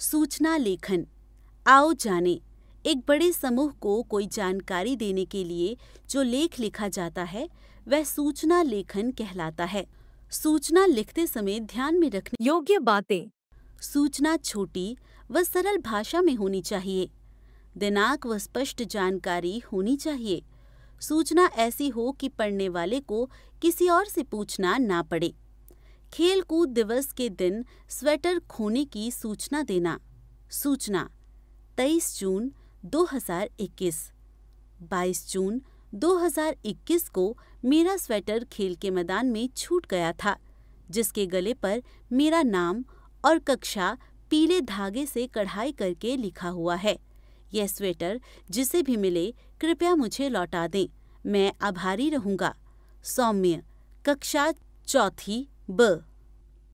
सूचना लेखन आओ जाने एक बड़े समूह को कोई जानकारी देने के लिए जो लेख लिखा जाता है वह सूचना लेखन कहलाता है सूचना लिखते समय ध्यान में रखने योग्य बातें सूचना छोटी व सरल भाषा में होनी चाहिए दिनांक व स्पष्ट जानकारी होनी चाहिए सूचना ऐसी हो कि पढ़ने वाले को किसी और से पूछना ना पड़े खेलकूद दिवस के दिन स्वेटर खोने की सूचना देना सूचना 23 जून 2021 22 जून 2021 को मेरा स्वेटर खेल के मैदान में छूट गया था जिसके गले पर मेरा नाम और कक्षा पीले धागे से कढ़ाई करके लिखा हुआ है यह स्वेटर जिसे भी मिले कृपया मुझे लौटा दें मैं आभारी रहूंगा सौम्य कक्षा चौथी 不。